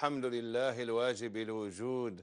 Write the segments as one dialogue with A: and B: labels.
A: الحمد لله الواجب الوجود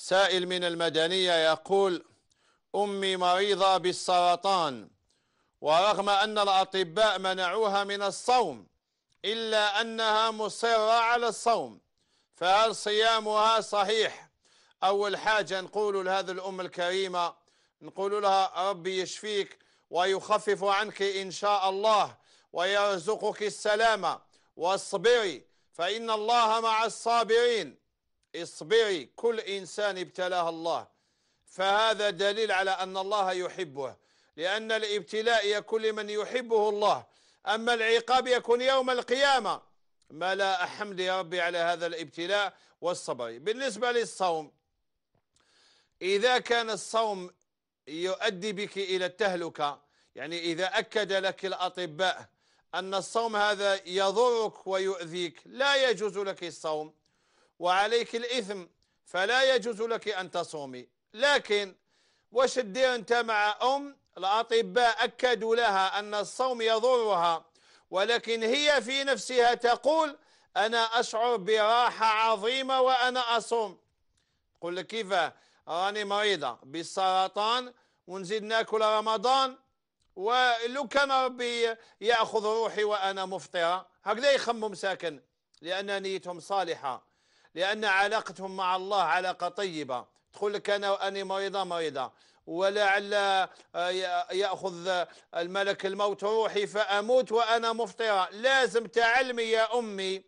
A: سائل من المدنية يقول أمي مريضة بالسرطان ورغم أن الأطباء منعوها من الصوم إلا أنها مصرة على الصوم فهل صيامها صحيح أول حاجة نقول لهذه الأم الكريمة نقول لها ربي يشفيك ويخفف عنك إن شاء الله ويرزقك السلامة واصبري فإن الله مع الصابرين اصبري كل إنسان ابتلاه الله فهذا دليل على أن الله يحبه لأن الابتلاء يكون لمن يحبه الله أما العقاب يكون يوم القيامة ما لا حمد يا ربي على هذا الابتلاء والصبر بالنسبة للصوم إذا كان الصوم يؤدي بك إلى التهلكة يعني إذا أكد لك الأطباء أن الصوم هذا يضرك ويؤذيك لا يجوز لك الصوم وعليك الإثم فلا يجوز لك أن تصومي لكن واش دير أنت مع أم الأطباء أكدوا لها أن الصوم يضرها ولكن هي في نفسها تقول أنا أشعر براحة عظيمة وأنا أصوم تقول لك كيف راني مريضة بالسرطان ونزيد ناكل رمضان ولو كان ربي يأخذ روحي وأنا مفطرة هكذا يخمم ساكن لأن نيتهم صالحة لأن علاقتهم مع الله علاقة طيبة تقول لك أنا وأني مريضة مريضة ولعل آه، يأخذ الملك الموت روحي فأموت وأنا مفطرة لازم تعلمي يا أمي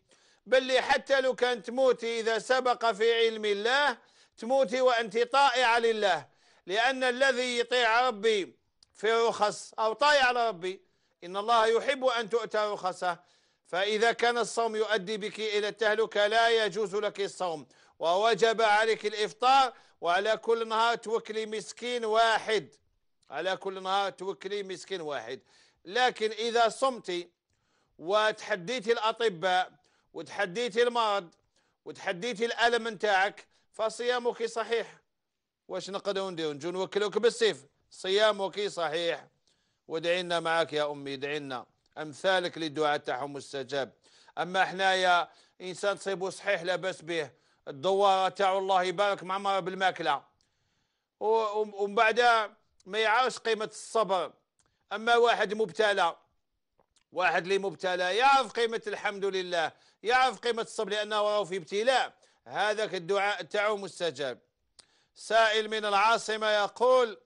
A: بلي حتى لو كان تموتي إذا سبق في علم الله تموتي وأنت طائعة لله لأن الذي يطيع ربي في رخص أو طائع لربي إن الله يحب أن تؤتى رخصه فإذا كان الصوم يؤدي بك إلى التهلكة لا يجوز لك الصوم ووجب عليك الإفطار وعلى كل نهار توكلي مسكين واحد على كل نهار توكلي مسكين واحد لكن إذا صمتي وتحديتي الأطباء وتحديتي المرض وتحديتي الألم نتاعك فصيامك صحيح واش نقدروا نديروا نجو نوكلوك بالسيف صيامك صحيح وادعي لنا معك يا أمي ادعي لنا امثالك للدعاء تاعهم مستجاب اما حنايا انسان تصيبو صحيح لاباس به الدواره تاعو الله يبارك معمره بالماكله ومن بعد ما يعرفش قيمه الصبر اما واحد مبتلى واحد اللي مبتلى يعرف قيمه الحمد لله يعرف قيمه الصبر لانه راه في ابتلاء هذاك الدعاء تاعو مستجاب سائل من العاصمه يقول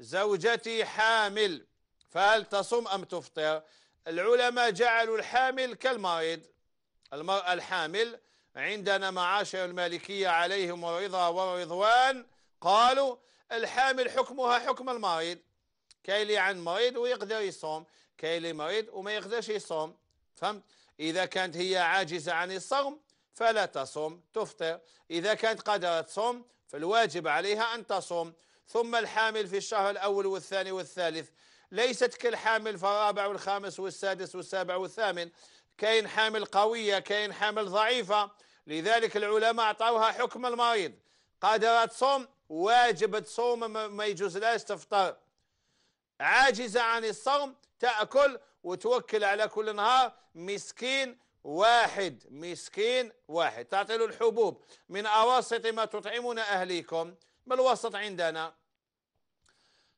A: زوجتي حامل فهل تصوم ام تفطر العلماء جعلوا الحامل كالمريض المرأة الحامل عندنا معاشر المالكية عليهم الرضا والرضوان قالوا الحامل حكمها حكم المريض كايلي عن مريض ويقدر يصوم كايلي مريض وما يقدرش يصوم فهمت إذا كانت هي عاجزة عن الصوم فلا تصوم تفطر إذا كانت قادرة تصوم فالواجب عليها أن تصوم ثم الحامل في الشهر الأول والثاني والثالث ليست كالحامل الرابع والخامس والسادس والسابع والثامن كاين حامل قوية كاين حامل ضعيفة لذلك العلماء أعطوها حكم المريض قادرة تصوم واجب تصوم ما يجوز يجوزلاش تفطر عاجزة عن الصوم تأكل وتوكل على كل نهار مسكين واحد مسكين واحد تعطي له الحبوب من أواسط ما تطعمون أهليكم بالوسط الوسط عندنا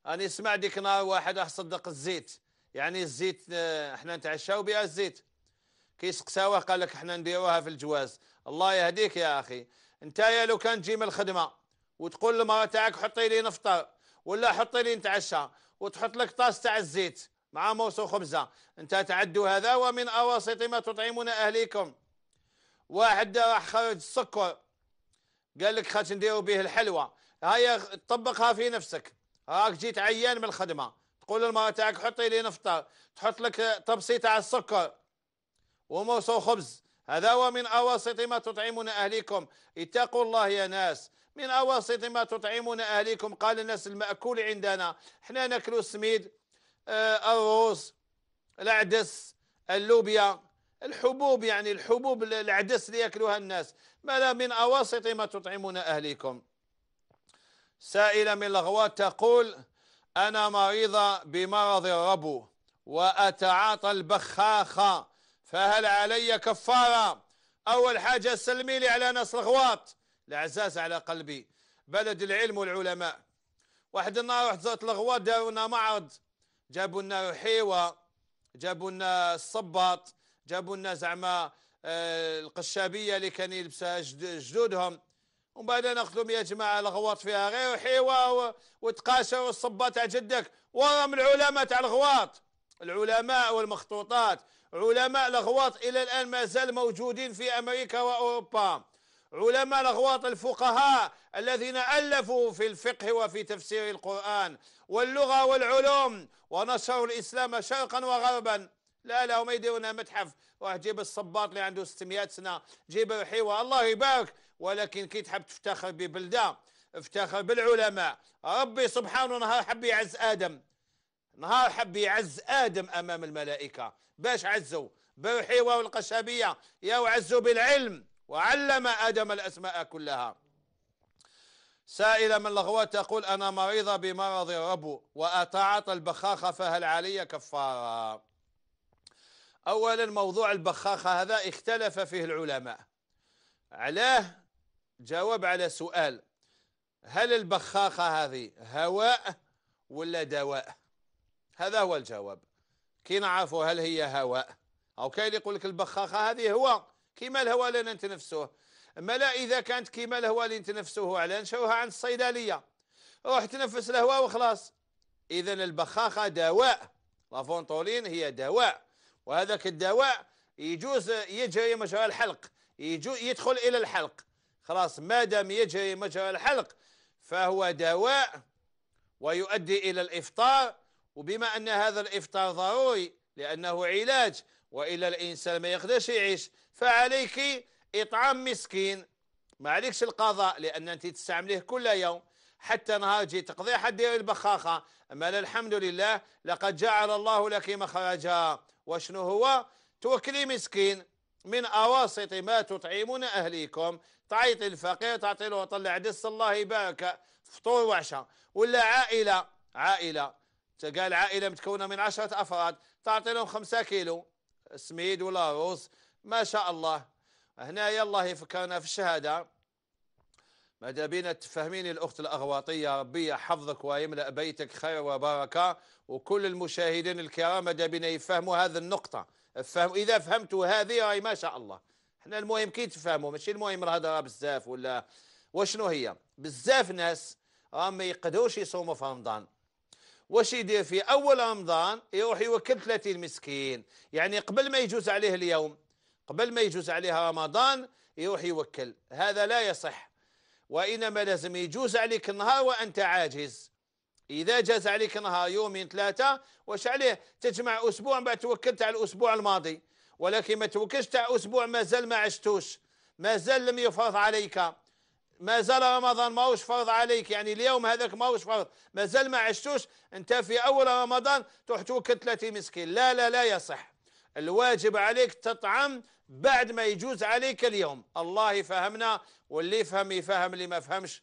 A: أنا سمع ديك نهار واحد راح صدق الزيت يعني الزيت آه، احنا نتعشاو بها الزيت كي سقساوه قال لك احنا نديروها في الجواز الله يهديك يا أخي انت يا لو كان تجي من الخدمة وتقول للمرأة تاعك حطي لي نفطر ولا حطي لي نتعشى وتحط لك طاس تاع الزيت مع موس وخبزة انت تعدوا هذا ومن أواسط ما تطعمون أهليكم واحد راح خرج السكر قال لك خاش نديروا به الحلوى هيا طبقها في نفسك راك جيت عيان من الخدمه تقول للمراه تاعك حطي لي نفطر تحط لك طبسي تاع السكر وموس وخبز هذا هو من اواسط ما تطعمون اهليكم اتقوا الله يا ناس من اواسط ما تطعمون اهليكم قال الناس الماكول عندنا حنا ناكلوا السميد آه الروز العدس اللوبيا الحبوب يعني الحبوب العدس اللي ياكلوها الناس ماذا من اواسط ما تطعمون اهليكم سائلة من لغوات تقول أنا مريضة بمرض الربو وأتعاطى البخاخة فهل علي كفارة أول حاجة سلمي لي على ناس لغوات العزاز على قلبي بلد العلم والعلماء واحد النهار واحد زرت لغوات داروا لنا معرض جابوا لنا حيوة جابوا لنا الصباط جابوا لنا زعما آه، القشابية اللي كان يلبسها جدودهم ومن بعد ناخذهم يا جماعه الغواط فيها غير حيوه وتقاسه الصبه تاع جدك ورم العلماء تاع الغواط العلماء والمخطوطات علماء الغواط إلى الآن ما زال موجودين في أمريكا وأوروبا علماء الغواط الفقهاء الذين ألفوا في الفقه وفي تفسير القرآن واللغة والعلوم ونشروا الإسلام شرقا وغربا لا لا هما يديرونا متحف راح جيب الصباط اللي عنده 600 سنة جيب الحيوة الله يبارك ولكن كي تحب تفتخر ببلده افتخر بالعلماء ربي سبحانه نهار حب يعز آدم نهار حب يعز آدم أمام الملائكة باش عزوا بالحيوة والقشابية يعزوا بالعلم وعلم آدم الأسماء كلها سائلة من الغوات تقول أنا مريضة بمرض الربو وأتعاطى البخاخة فهل علي كفارة أولا موضوع البخاخة هذا اختلف فيه العلماء علاه جاوب على سؤال هل البخاخة هذه هواء ولا دواء هذا هو الجواب كي نعرفوا هل هي هواء أو كاين اللي يقول لك البخاخة هذه هواء كيما الهواء لنا نتنفسوه لا إذا كانت كيما الهواء اللي نتنفسوه على نشوها عند الصيدلية روح تنفس الهواء وخلاص إذا البخاخة دواء لافونتولين هي دواء وهذاك الدواء يجوز يجري مجرى الحلق يجو يدخل إلى الحلق خلاص ما دام يجري مجرى الحلق فهو دواء ويؤدي إلى الإفطار وبما أن هذا الإفطار ضروري لأنه علاج وإلا الإنسان ما يقدرش يعيش فعليك إطعام مسكين ما عليكش القضاء لأن أنت تستعمليه كل يوم حتى نهار جي تقضي حد البخاخة أما الحمد لله لقد جعل الله لك مخرجا وشنو هو توكلي مسكين من أواسط ما تطعمون أهليكم تعيط الفقير تعطي له طلع دس الله يبارك فطور وعشاء ولا عائلة عائلة قال عائلة متكونة من عشرة أفراد تعطي لهم خمسة كيلو سميد ولا روز ما شاء الله هنا يلا يفكرنا في الشهادة ماذا بينا تفهمين الأخت الأغواطية ربي حفظك ويملأ بيتك خير وبركة وكل المشاهدين الكرام ماذا بينا يفهموا هذه النقطة فهم اذا فهمتوا هذه راهي ما شاء الله احنا المهم كي تفهموا ماشي المهم راه هذا بزاف ولا وشنو هي بزاف ناس راه ما يقدروش يصوموا في رمضان واش يدير في اول رمضان يروح يوكل 30 مسكين يعني قبل ما يجوز عليه اليوم قبل ما يجوز عليها رمضان يروح يوكل هذا لا يصح وانما لازم يجوز عليك النهار وانت عاجز إذا جاز عليك نهار يومين ثلاثة واش عليه تجمع أسبوع بعد توكلت على الأسبوع الماضي ولكن ما توكلش تاع أسبوع مازال ما عشتوش مازال لم يفرض عليك مازال رمضان ماهوش فرض عليك يعني اليوم هذاك ماهوش فرض مازال ما عشتوش أنت في أول رمضان تروح توكل 30 مسكين لا لا لا يصح الواجب عليك تطعم بعد ما يجوز عليك اليوم الله يفهمنا واللي يفهم يفهم اللي ما فهمش